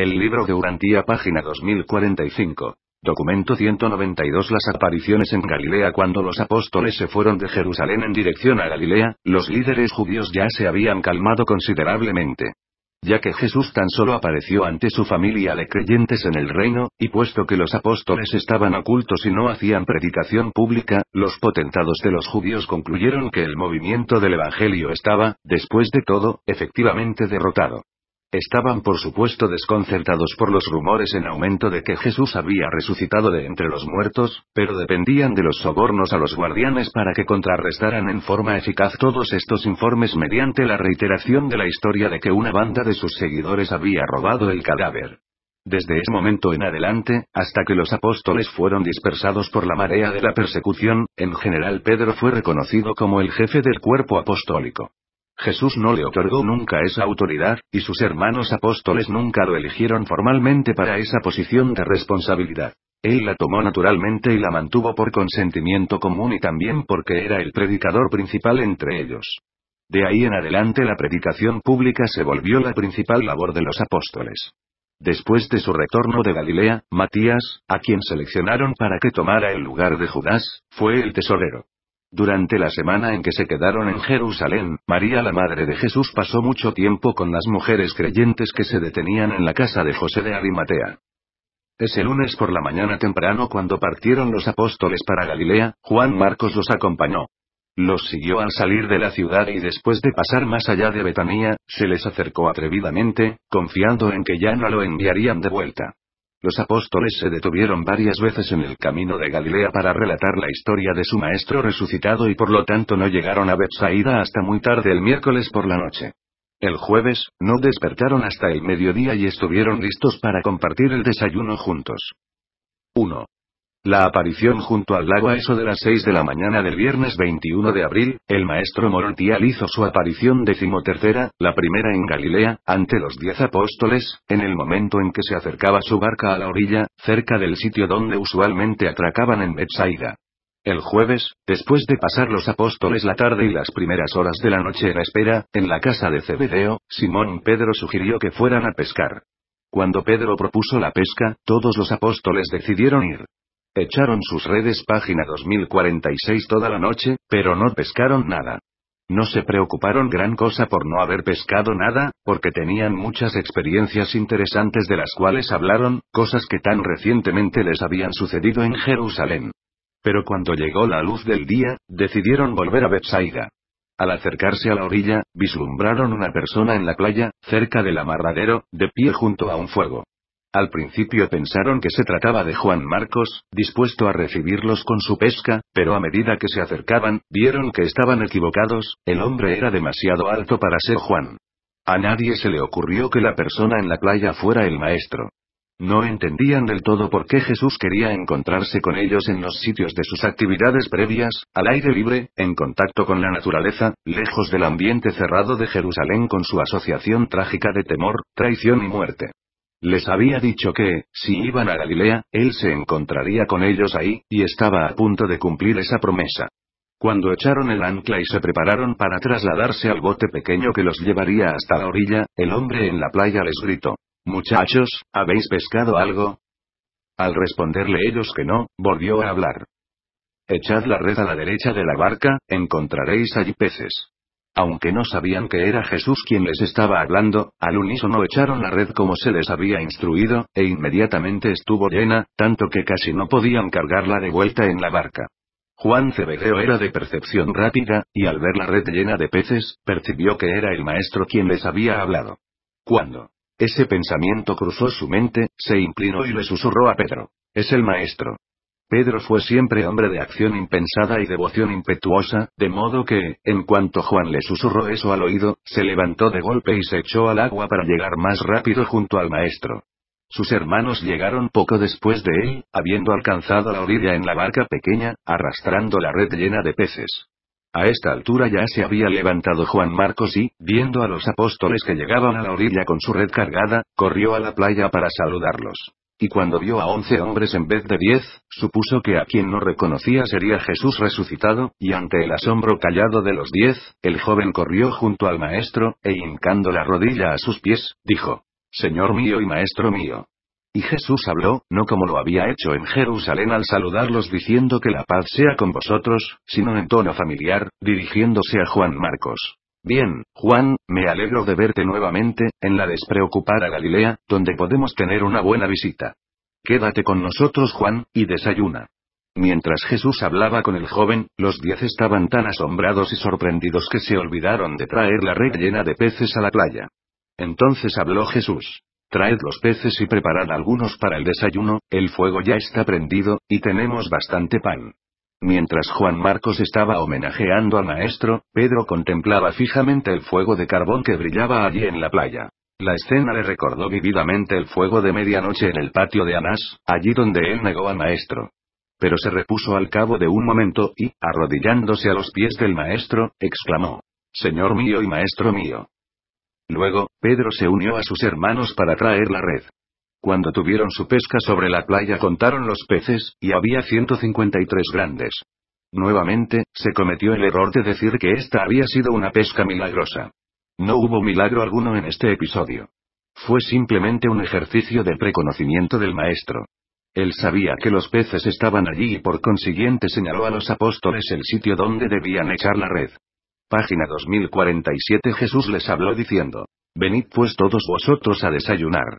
El libro de Urantía página 2045. Documento 192 Las apariciones en Galilea Cuando los apóstoles se fueron de Jerusalén en dirección a Galilea, los líderes judíos ya se habían calmado considerablemente. Ya que Jesús tan solo apareció ante su familia de creyentes en el reino, y puesto que los apóstoles estaban ocultos y no hacían predicación pública, los potentados de los judíos concluyeron que el movimiento del Evangelio estaba, después de todo, efectivamente derrotado. Estaban por supuesto desconcertados por los rumores en aumento de que Jesús había resucitado de entre los muertos, pero dependían de los sobornos a los guardianes para que contrarrestaran en forma eficaz todos estos informes mediante la reiteración de la historia de que una banda de sus seguidores había robado el cadáver. Desde ese momento en adelante, hasta que los apóstoles fueron dispersados por la marea de la persecución, en general Pedro fue reconocido como el jefe del cuerpo apostólico. Jesús no le otorgó nunca esa autoridad, y sus hermanos apóstoles nunca lo eligieron formalmente para esa posición de responsabilidad. Él la tomó naturalmente y la mantuvo por consentimiento común y también porque era el predicador principal entre ellos. De ahí en adelante la predicación pública se volvió la principal labor de los apóstoles. Después de su retorno de Galilea, Matías, a quien seleccionaron para que tomara el lugar de Judas, fue el tesorero. Durante la semana en que se quedaron en Jerusalén, María la Madre de Jesús pasó mucho tiempo con las mujeres creyentes que se detenían en la casa de José de Arimatea. Ese lunes por la mañana temprano cuando partieron los apóstoles para Galilea, Juan Marcos los acompañó. Los siguió al salir de la ciudad y después de pasar más allá de Betanía, se les acercó atrevidamente, confiando en que ya no lo enviarían de vuelta. Los apóstoles se detuvieron varias veces en el camino de Galilea para relatar la historia de su maestro resucitado y por lo tanto no llegaron a Bethsaida hasta muy tarde el miércoles por la noche. El jueves, no despertaron hasta el mediodía y estuvieron listos para compartir el desayuno juntos. 1. La aparición junto al lago a eso de las 6 de la mañana del viernes 21 de abril, el maestro Morontial hizo su aparición decimotercera, la primera en Galilea, ante los diez apóstoles, en el momento en que se acercaba su barca a la orilla, cerca del sitio donde usualmente atracaban en Betsaida. El jueves, después de pasar los apóstoles la tarde y las primeras horas de la noche en espera, en la casa de Cebedeo, Simón Pedro sugirió que fueran a pescar. Cuando Pedro propuso la pesca, todos los apóstoles decidieron ir. Echaron sus redes página 2046 toda la noche, pero no pescaron nada. No se preocuparon gran cosa por no haber pescado nada, porque tenían muchas experiencias interesantes de las cuales hablaron, cosas que tan recientemente les habían sucedido en Jerusalén. Pero cuando llegó la luz del día, decidieron volver a Bethsaida. Al acercarse a la orilla, vislumbraron una persona en la playa, cerca del amarradero, de pie junto a un fuego. Al principio pensaron que se trataba de Juan Marcos, dispuesto a recibirlos con su pesca, pero a medida que se acercaban, vieron que estaban equivocados, el hombre era demasiado alto para ser Juan. A nadie se le ocurrió que la persona en la playa fuera el maestro. No entendían del todo por qué Jesús quería encontrarse con ellos en los sitios de sus actividades previas, al aire libre, en contacto con la naturaleza, lejos del ambiente cerrado de Jerusalén con su asociación trágica de temor, traición y muerte. Les había dicho que, si iban a Galilea, él se encontraría con ellos ahí, y estaba a punto de cumplir esa promesa. Cuando echaron el ancla y se prepararon para trasladarse al bote pequeño que los llevaría hasta la orilla, el hombre en la playa les gritó. Muchachos, ¿habéis pescado algo? Al responderle ellos que no, volvió a hablar. Echad la red a la derecha de la barca, encontraréis allí peces. Aunque no sabían que era Jesús quien les estaba hablando, al unísono echaron la red como se les había instruido, e inmediatamente estuvo llena, tanto que casi no podían cargarla de vuelta en la barca. Juan Cebedeo era de percepción rápida, y al ver la red llena de peces, percibió que era el maestro quien les había hablado. Cuando ese pensamiento cruzó su mente, se inclinó y le susurró a Pedro. Es el maestro. Pedro fue siempre hombre de acción impensada y devoción impetuosa, de modo que, en cuanto Juan le susurró eso al oído, se levantó de golpe y se echó al agua para llegar más rápido junto al maestro. Sus hermanos llegaron poco después de él, habiendo alcanzado la orilla en la barca pequeña, arrastrando la red llena de peces. A esta altura ya se había levantado Juan Marcos y, viendo a los apóstoles que llegaban a la orilla con su red cargada, corrió a la playa para saludarlos. Y cuando vio a once hombres en vez de diez, supuso que a quien no reconocía sería Jesús resucitado, y ante el asombro callado de los diez, el joven corrió junto al maestro, e hincando la rodilla a sus pies, dijo, Señor mío y maestro mío. Y Jesús habló, no como lo había hecho en Jerusalén al saludarlos diciendo que la paz sea con vosotros, sino en tono familiar, dirigiéndose a Juan Marcos. Bien, Juan, me alegro de verte nuevamente, en la despreocupada Galilea, donde podemos tener una buena visita. Quédate con nosotros, Juan, y desayuna. Mientras Jesús hablaba con el joven, los diez estaban tan asombrados y sorprendidos que se olvidaron de traer la red llena de peces a la playa. Entonces habló Jesús. Traed los peces y preparad algunos para el desayuno, el fuego ya está prendido, y tenemos bastante pan. Mientras Juan Marcos estaba homenajeando al maestro, Pedro contemplaba fijamente el fuego de carbón que brillaba allí en la playa. La escena le recordó vividamente el fuego de medianoche en el patio de Anás, allí donde él negó al maestro. Pero se repuso al cabo de un momento y, arrodillándose a los pies del maestro, exclamó, Señor mío y maestro mío. Luego, Pedro se unió a sus hermanos para traer la red. Cuando tuvieron su pesca sobre la playa contaron los peces, y había 153 grandes. Nuevamente, se cometió el error de decir que esta había sido una pesca milagrosa. No hubo milagro alguno en este episodio. Fue simplemente un ejercicio de preconocimiento del maestro. Él sabía que los peces estaban allí y por consiguiente señaló a los apóstoles el sitio donde debían echar la red. Página 2047 Jesús les habló diciendo, Venid pues todos vosotros a desayunar.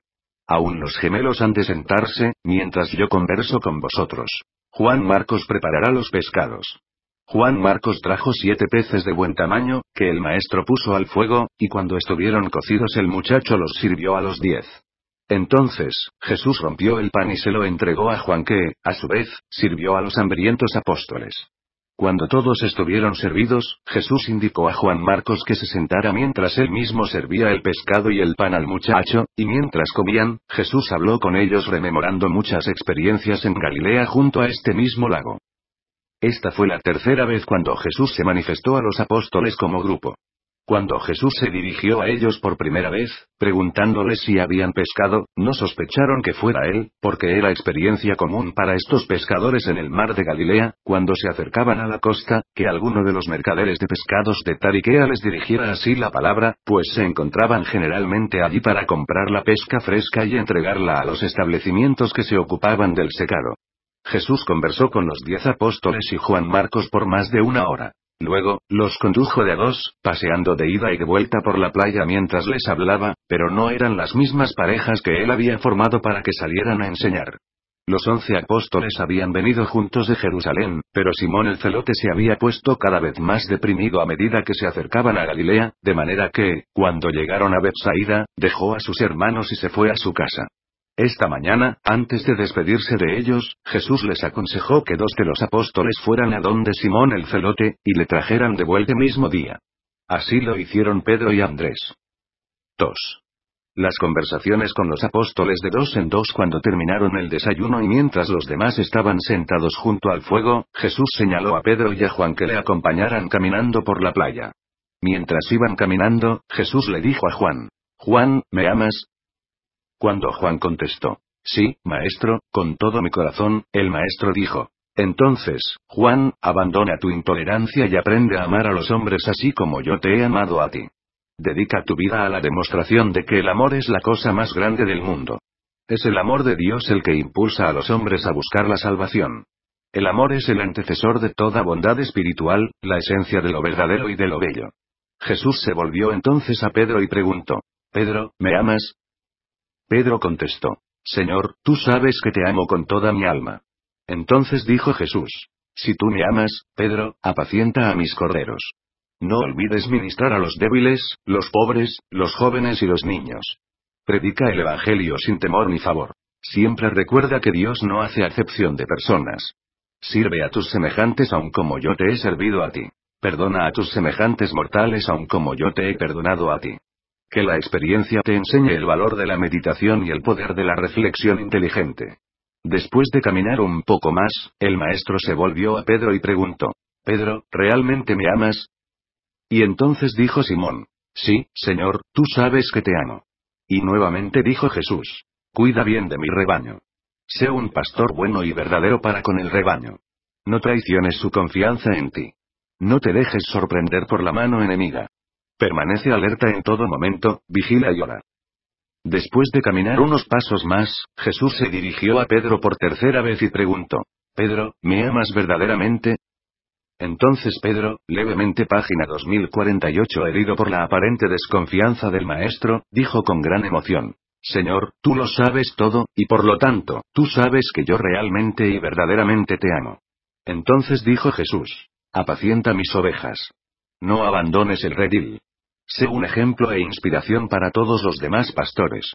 Aún los gemelos han de sentarse, mientras yo converso con vosotros. Juan Marcos preparará los pescados. Juan Marcos trajo siete peces de buen tamaño, que el maestro puso al fuego, y cuando estuvieron cocidos el muchacho los sirvió a los diez. Entonces, Jesús rompió el pan y se lo entregó a Juan que, a su vez, sirvió a los hambrientos apóstoles. Cuando todos estuvieron servidos, Jesús indicó a Juan Marcos que se sentara mientras él mismo servía el pescado y el pan al muchacho, y mientras comían, Jesús habló con ellos rememorando muchas experiencias en Galilea junto a este mismo lago. Esta fue la tercera vez cuando Jesús se manifestó a los apóstoles como grupo. Cuando Jesús se dirigió a ellos por primera vez, preguntándoles si habían pescado, no sospecharon que fuera él, porque era experiencia común para estos pescadores en el mar de Galilea, cuando se acercaban a la costa, que alguno de los mercaderes de pescados de Tariquea les dirigiera así la palabra, pues se encontraban generalmente allí para comprar la pesca fresca y entregarla a los establecimientos que se ocupaban del secado. Jesús conversó con los diez apóstoles y Juan Marcos por más de una hora. Luego, los condujo de dos, paseando de ida y de vuelta por la playa mientras les hablaba, pero no eran las mismas parejas que él había formado para que salieran a enseñar. Los once apóstoles habían venido juntos de Jerusalén, pero Simón el celote se había puesto cada vez más deprimido a medida que se acercaban a Galilea, de manera que, cuando llegaron a Bethsaida, dejó a sus hermanos y se fue a su casa. Esta mañana, antes de despedirse de ellos, Jesús les aconsejó que dos de los apóstoles fueran a donde Simón el celote, y le trajeran de vuelta mismo día. Así lo hicieron Pedro y Andrés. 2. Las conversaciones con los apóstoles de dos en dos cuando terminaron el desayuno y mientras los demás estaban sentados junto al fuego, Jesús señaló a Pedro y a Juan que le acompañaran caminando por la playa. Mientras iban caminando, Jesús le dijo a Juan, Juan, ¿me amas? Cuando Juan contestó, Sí, maestro, con todo mi corazón, el maestro dijo. Entonces, Juan, abandona tu intolerancia y aprende a amar a los hombres así como yo te he amado a ti. Dedica tu vida a la demostración de que el amor es la cosa más grande del mundo. Es el amor de Dios el que impulsa a los hombres a buscar la salvación. El amor es el antecesor de toda bondad espiritual, la esencia de lo verdadero y de lo bello. Jesús se volvió entonces a Pedro y preguntó, Pedro, ¿me amas? Pedro contestó, Señor, tú sabes que te amo con toda mi alma. Entonces dijo Jesús, Si tú me amas, Pedro, apacienta a mis corderos. No olvides ministrar a los débiles, los pobres, los jóvenes y los niños. Predica el Evangelio sin temor ni favor. Siempre recuerda que Dios no hace acepción de personas. Sirve a tus semejantes aun como yo te he servido a ti. Perdona a tus semejantes mortales aun como yo te he perdonado a ti. Que la experiencia te enseñe el valor de la meditación y el poder de la reflexión inteligente. Después de caminar un poco más, el maestro se volvió a Pedro y preguntó, Pedro, ¿realmente me amas? Y entonces dijo Simón, Sí, Señor, tú sabes que te amo. Y nuevamente dijo Jesús, Cuida bien de mi rebaño. Sé un pastor bueno y verdadero para con el rebaño. No traiciones su confianza en ti. No te dejes sorprender por la mano enemiga. Permanece alerta en todo momento, vigila y ora. Después de caminar unos pasos más, Jesús se dirigió a Pedro por tercera vez y preguntó, Pedro, ¿me amas verdaderamente? Entonces Pedro, levemente página 2048 herido por la aparente desconfianza del maestro, dijo con gran emoción, Señor, tú lo sabes todo, y por lo tanto, tú sabes que yo realmente y verdaderamente te amo. Entonces dijo Jesús, apacienta mis ovejas. No abandones el redil. Sé un ejemplo e inspiración para todos los demás pastores.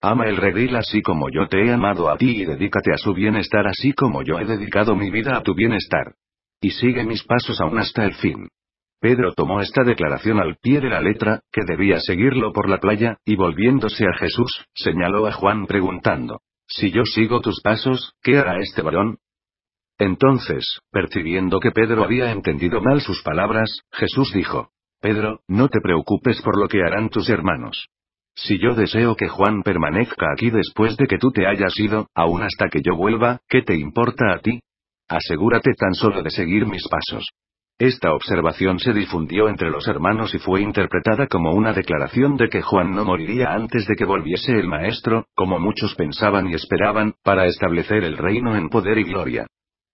Ama el redil así como yo te he amado a ti y dedícate a su bienestar así como yo he dedicado mi vida a tu bienestar. Y sigue mis pasos aún hasta el fin. Pedro tomó esta declaración al pie de la letra, que debía seguirlo por la playa, y volviéndose a Jesús, señaló a Juan preguntando, Si yo sigo tus pasos, ¿qué hará este varón? Entonces, percibiendo que Pedro había entendido mal sus palabras, Jesús dijo, Pedro, no te preocupes por lo que harán tus hermanos. Si yo deseo que Juan permanezca aquí después de que tú te hayas ido, aún hasta que yo vuelva, ¿qué te importa a ti? Asegúrate tan solo de seguir mis pasos. Esta observación se difundió entre los hermanos y fue interpretada como una declaración de que Juan no moriría antes de que volviese el Maestro, como muchos pensaban y esperaban, para establecer el reino en poder y gloria.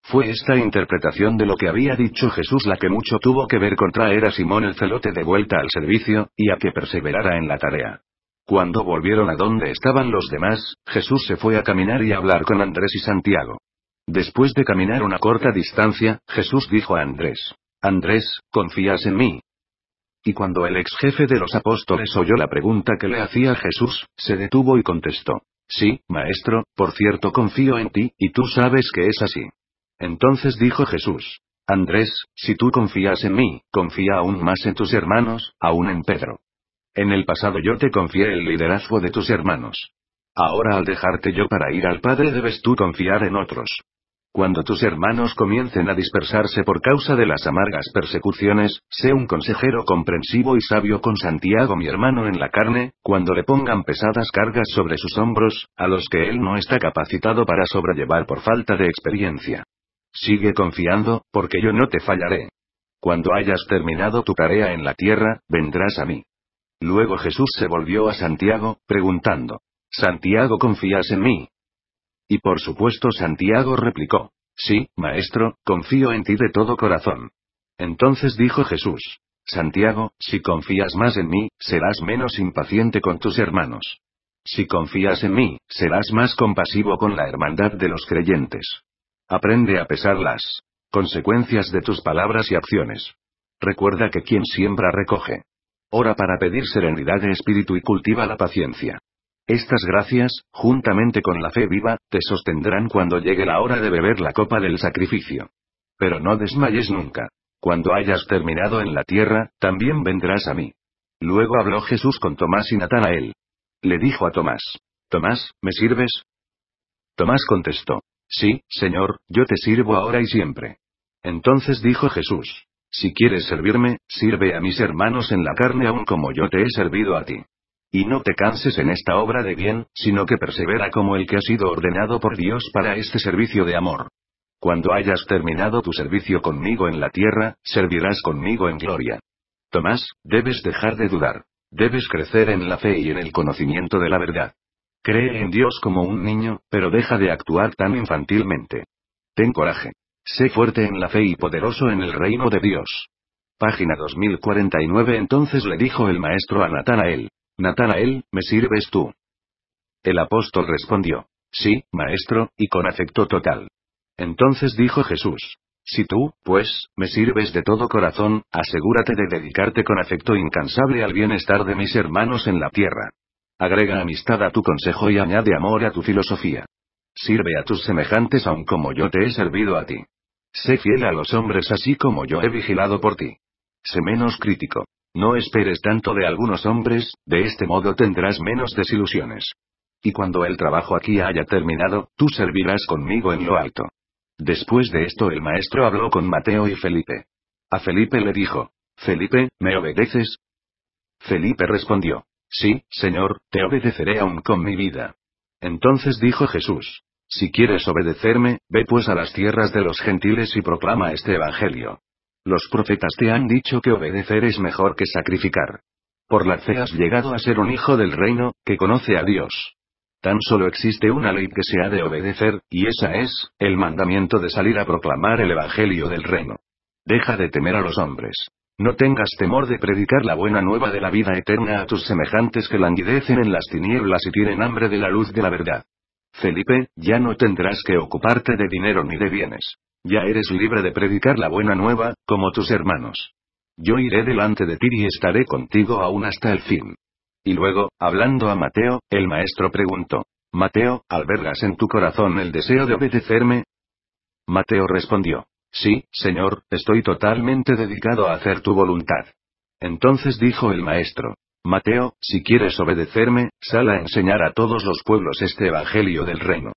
Fue esta interpretación de lo que había dicho Jesús la que mucho tuvo que ver con traer a Simón el celote de vuelta al servicio, y a que perseverara en la tarea. Cuando volvieron a donde estaban los demás, Jesús se fue a caminar y a hablar con Andrés y Santiago. Después de caminar una corta distancia, Jesús dijo a Andrés, Andrés, confías en mí. Y cuando el ex jefe de los apóstoles oyó la pregunta que le hacía Jesús, se detuvo y contestó, Sí, maestro, por cierto confío en ti, y tú sabes que es así. Entonces dijo Jesús. Andrés, si tú confías en mí, confía aún más en tus hermanos, aún en Pedro. En el pasado yo te confié el liderazgo de tus hermanos. Ahora al dejarte yo para ir al Padre debes tú confiar en otros. Cuando tus hermanos comiencen a dispersarse por causa de las amargas persecuciones, sé un consejero comprensivo y sabio con Santiago mi hermano en la carne, cuando le pongan pesadas cargas sobre sus hombros, a los que él no está capacitado para sobrellevar por falta de experiencia. Sigue confiando, porque yo no te fallaré. Cuando hayas terminado tu tarea en la tierra, vendrás a mí. Luego Jesús se volvió a Santiago, preguntando, Santiago, ¿confías en mí? Y por supuesto Santiago replicó, Sí, maestro, confío en ti de todo corazón. Entonces dijo Jesús, Santiago, si confías más en mí, serás menos impaciente con tus hermanos. Si confías en mí, serás más compasivo con la hermandad de los creyentes. Aprende a pesar las consecuencias de tus palabras y acciones. Recuerda que quien siembra recoge. Ora para pedir serenidad de espíritu y cultiva la paciencia. Estas gracias, juntamente con la fe viva, te sostendrán cuando llegue la hora de beber la copa del sacrificio. Pero no desmayes nunca. Cuando hayas terminado en la tierra, también vendrás a mí. Luego habló Jesús con Tomás y él. Le dijo a Tomás, Tomás, ¿me sirves? Tomás contestó, Sí, Señor, yo te sirvo ahora y siempre. Entonces dijo Jesús, si quieres servirme, sirve a mis hermanos en la carne aun como yo te he servido a ti. Y no te canses en esta obra de bien, sino que persevera como el que ha sido ordenado por Dios para este servicio de amor. Cuando hayas terminado tu servicio conmigo en la tierra, servirás conmigo en gloria. Tomás, debes dejar de dudar. Debes crecer en la fe y en el conocimiento de la verdad. Cree en Dios como un niño, pero deja de actuar tan infantilmente. Ten coraje. Sé fuerte en la fe y poderoso en el reino de Dios. Página 2049 Entonces le dijo el maestro a Natanael. Natanael, ¿me sirves tú? El apóstol respondió. Sí, maestro, y con afecto total. Entonces dijo Jesús. Si tú, pues, me sirves de todo corazón, asegúrate de dedicarte con afecto incansable al bienestar de mis hermanos en la tierra. Agrega amistad a tu consejo y añade amor a tu filosofía. Sirve a tus semejantes aun como yo te he servido a ti. Sé fiel a los hombres así como yo he vigilado por ti. Sé menos crítico. No esperes tanto de algunos hombres, de este modo tendrás menos desilusiones. Y cuando el trabajo aquí haya terminado, tú servirás conmigo en lo alto. Después de esto el maestro habló con Mateo y Felipe. A Felipe le dijo, Felipe, ¿me obedeces? Felipe respondió, Sí, Señor, te obedeceré aún con mi vida. Entonces dijo Jesús, si quieres obedecerme, ve pues a las tierras de los gentiles y proclama este Evangelio. Los profetas te han dicho que obedecer es mejor que sacrificar. Por la fe has llegado a ser un hijo del reino, que conoce a Dios. Tan solo existe una ley que se ha de obedecer, y esa es, el mandamiento de salir a proclamar el Evangelio del reino. Deja de temer a los hombres. No tengas temor de predicar la buena nueva de la vida eterna a tus semejantes que languidecen en las tinieblas y tienen hambre de la luz de la verdad. Felipe, ya no tendrás que ocuparte de dinero ni de bienes. Ya eres libre de predicar la buena nueva, como tus hermanos. Yo iré delante de ti y estaré contigo aún hasta el fin. Y luego, hablando a Mateo, el maestro preguntó, Mateo, ¿albergas en tu corazón el deseo de obedecerme? Mateo respondió, Sí, señor, estoy totalmente dedicado a hacer tu voluntad. Entonces dijo el maestro. Mateo, si quieres obedecerme, sal a enseñar a todos los pueblos este Evangelio del Reino.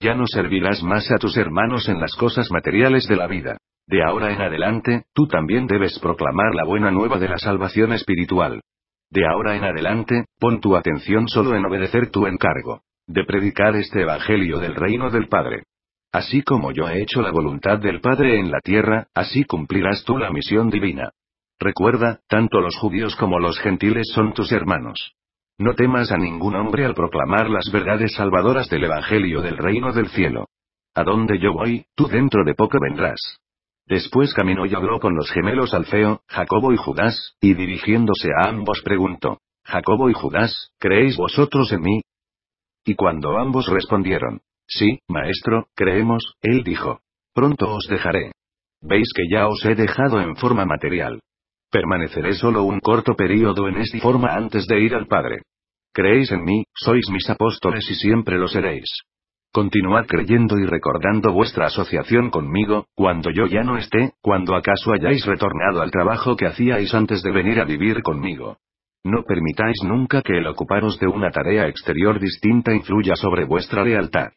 Ya no servirás más a tus hermanos en las cosas materiales de la vida. De ahora en adelante, tú también debes proclamar la buena nueva de la salvación espiritual. De ahora en adelante, pon tu atención solo en obedecer tu encargo. De predicar este Evangelio del Reino del Padre. Así como yo he hecho la voluntad del Padre en la tierra, así cumplirás tú la misión divina. Recuerda, tanto los judíos como los gentiles son tus hermanos. No temas a ningún hombre al proclamar las verdades salvadoras del Evangelio del reino del cielo. A donde yo voy, tú dentro de poco vendrás. Después caminó y habló con los gemelos Alfeo, Jacobo y Judas, y dirigiéndose a ambos preguntó, Jacobo y Judas, ¿creéis vosotros en mí? Y cuando ambos respondieron, Sí, maestro, creemos, él dijo. Pronto os dejaré. Veis que ya os he dejado en forma material. Permaneceré solo un corto período en esta forma antes de ir al Padre. Creéis en mí, sois mis apóstoles y siempre lo seréis. Continuad creyendo y recordando vuestra asociación conmigo, cuando yo ya no esté, cuando acaso hayáis retornado al trabajo que hacíais antes de venir a vivir conmigo. No permitáis nunca que el ocuparos de una tarea exterior distinta influya sobre vuestra lealtad.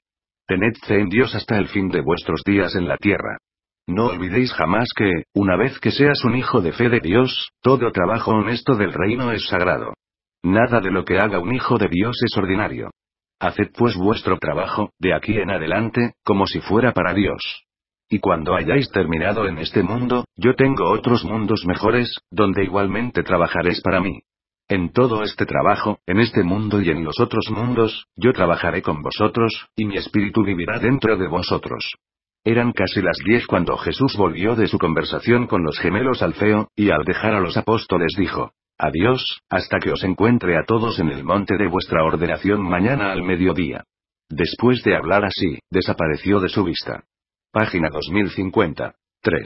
Tened fe en Dios hasta el fin de vuestros días en la tierra. No olvidéis jamás que, una vez que seas un hijo de fe de Dios, todo trabajo honesto del reino es sagrado. Nada de lo que haga un hijo de Dios es ordinario. Haced pues vuestro trabajo, de aquí en adelante, como si fuera para Dios. Y cuando hayáis terminado en este mundo, yo tengo otros mundos mejores, donde igualmente trabajaréis para mí. En todo este trabajo, en este mundo y en los otros mundos, yo trabajaré con vosotros, y mi espíritu vivirá dentro de vosotros. Eran casi las diez cuando Jesús volvió de su conversación con los gemelos al feo, y al dejar a los apóstoles dijo, Adiós, hasta que os encuentre a todos en el monte de vuestra ordenación mañana al mediodía. Después de hablar así, desapareció de su vista. Página 2050. 3.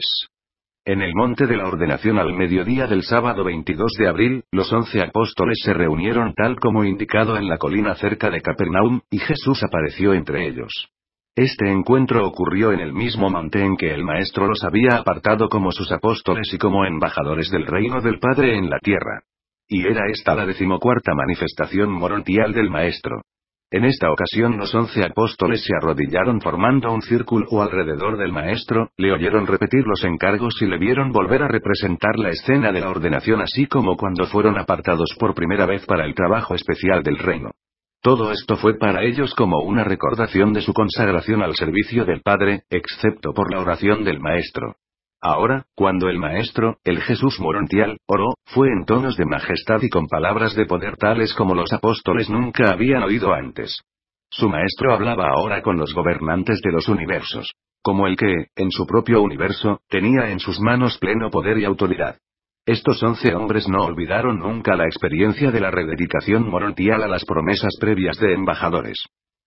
En el monte de la ordenación al mediodía del sábado 22 de abril, los once apóstoles se reunieron tal como indicado en la colina cerca de Capernaum, y Jesús apareció entre ellos. Este encuentro ocurrió en el mismo monte en que el Maestro los había apartado como sus apóstoles y como embajadores del reino del Padre en la tierra. Y era esta la decimocuarta manifestación morontial del Maestro. En esta ocasión los once apóstoles se arrodillaron formando un círculo alrededor del maestro, le oyeron repetir los encargos y le vieron volver a representar la escena de la ordenación así como cuando fueron apartados por primera vez para el trabajo especial del reino. Todo esto fue para ellos como una recordación de su consagración al servicio del Padre, excepto por la oración del Maestro. Ahora, cuando el maestro, el Jesús morontial, oró, fue en tonos de majestad y con palabras de poder tales como los apóstoles nunca habían oído antes. Su maestro hablaba ahora con los gobernantes de los universos. Como el que, en su propio universo, tenía en sus manos pleno poder y autoridad. Estos once hombres no olvidaron nunca la experiencia de la rededicación morontial a las promesas previas de embajadores.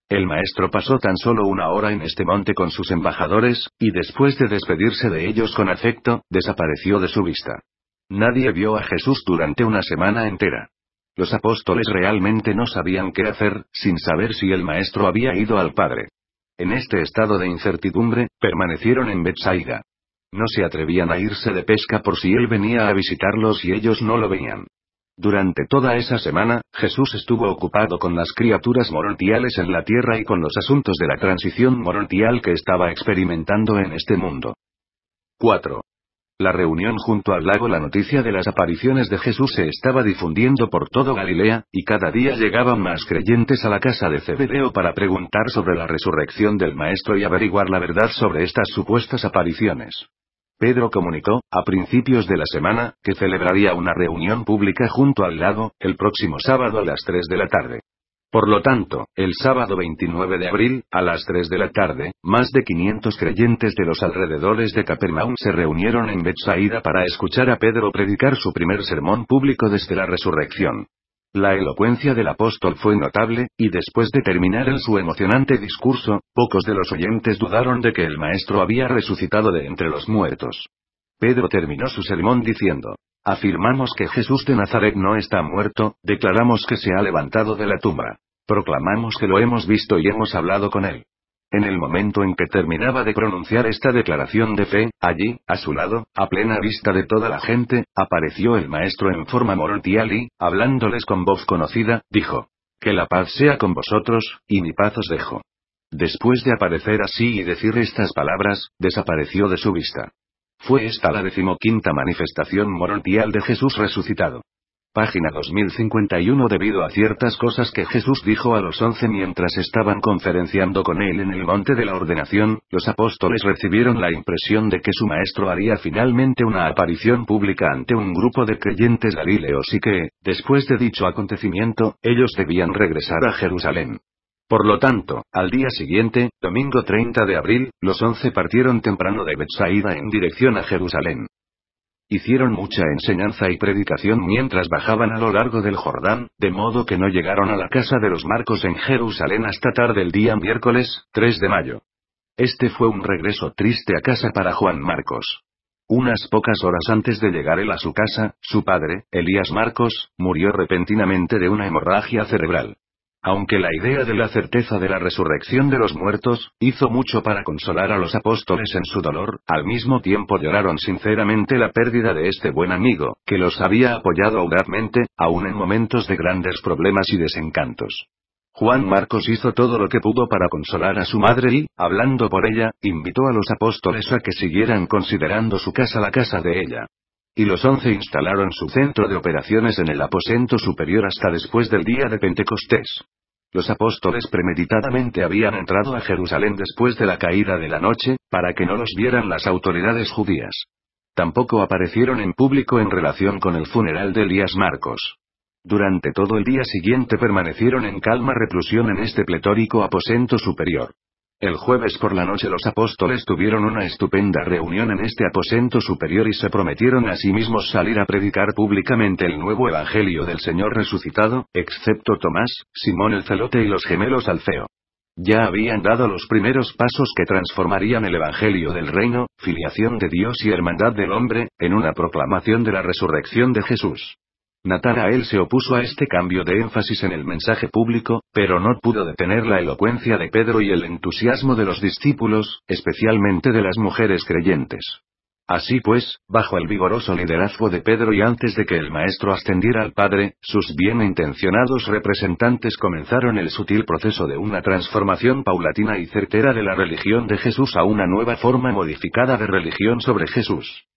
El maestro pasó tan solo una hora en este monte con sus embajadores, y después de despedirse de ellos con afecto, desapareció de su vista. Nadie vio a Jesús durante una semana entera. Los apóstoles realmente no sabían qué hacer, sin saber si el maestro había ido al Padre. En este estado de incertidumbre, permanecieron en Betsaida. No se atrevían a irse de pesca por si él venía a visitarlos y ellos no lo veían. Durante toda esa semana, Jesús estuvo ocupado con las criaturas morontiales en la tierra y con los asuntos de la transición morontial que estaba experimentando en este mundo. 4. La reunión junto al lago La noticia de las apariciones de Jesús se estaba difundiendo por todo Galilea, y cada día llegaban más creyentes a la casa de Cebedeo para preguntar sobre la resurrección del Maestro y averiguar la verdad sobre estas supuestas apariciones. Pedro comunicó, a principios de la semana, que celebraría una reunión pública junto al lago, el próximo sábado a las 3 de la tarde. Por lo tanto, el sábado 29 de abril, a las 3 de la tarde, más de 500 creyentes de los alrededores de Capernaum se reunieron en Betsaida para escuchar a Pedro predicar su primer sermón público desde la resurrección. La elocuencia del apóstol fue notable, y después de terminar su emocionante discurso, pocos de los oyentes dudaron de que el maestro había resucitado de entre los muertos. Pedro terminó su sermón diciendo, Afirmamos que Jesús de Nazaret no está muerto, declaramos que se ha levantado de la tumba. Proclamamos que lo hemos visto y hemos hablado con él. En el momento en que terminaba de pronunciar esta declaración de fe, allí, a su lado, a plena vista de toda la gente, apareció el maestro en forma morontial y, hablándoles con voz conocida, dijo, Que la paz sea con vosotros, y mi paz os dejo. Después de aparecer así y decir estas palabras, desapareció de su vista. Fue esta la decimoquinta manifestación morontial de Jesús resucitado. Página 2051 Debido a ciertas cosas que Jesús dijo a los once mientras estaban conferenciando con él en el monte de la ordenación, los apóstoles recibieron la impresión de que su maestro haría finalmente una aparición pública ante un grupo de creyentes galileos y que, después de dicho acontecimiento, ellos debían regresar a Jerusalén. Por lo tanto, al día siguiente, domingo 30 de abril, los once partieron temprano de Bethsaida en dirección a Jerusalén. Hicieron mucha enseñanza y predicación mientras bajaban a lo largo del Jordán, de modo que no llegaron a la casa de los Marcos en Jerusalén hasta tarde el día miércoles, 3 de mayo. Este fue un regreso triste a casa para Juan Marcos. Unas pocas horas antes de llegar él a su casa, su padre, Elías Marcos, murió repentinamente de una hemorragia cerebral aunque la idea de la certeza de la resurrección de los muertos, hizo mucho para consolar a los apóstoles en su dolor, al mismo tiempo lloraron sinceramente la pérdida de este buen amigo, que los había apoyado audazmente, aun en momentos de grandes problemas y desencantos. Juan Marcos hizo todo lo que pudo para consolar a su madre y, hablando por ella, invitó a los apóstoles a que siguieran considerando su casa la casa de ella y los once instalaron su centro de operaciones en el aposento superior hasta después del día de Pentecostés. Los apóstoles premeditadamente habían entrado a Jerusalén después de la caída de la noche, para que no los vieran las autoridades judías. Tampoco aparecieron en público en relación con el funeral de Elías Marcos. Durante todo el día siguiente permanecieron en calma reclusión en este pletórico aposento superior. El jueves por la noche los apóstoles tuvieron una estupenda reunión en este aposento superior y se prometieron a sí mismos salir a predicar públicamente el nuevo Evangelio del Señor resucitado, excepto Tomás, Simón el celote y los gemelos Alfeo. Ya habían dado los primeros pasos que transformarían el Evangelio del Reino, filiación de Dios y hermandad del hombre, en una proclamación de la resurrección de Jesús. Natanael él se opuso a este cambio de énfasis en el mensaje público, pero no pudo detener la elocuencia de Pedro y el entusiasmo de los discípulos, especialmente de las mujeres creyentes. Así pues, bajo el vigoroso liderazgo de Pedro y antes de que el maestro ascendiera al Padre, sus bien intencionados representantes comenzaron el sutil proceso de una transformación paulatina y certera de la religión de Jesús a una nueva forma modificada de religión sobre Jesús.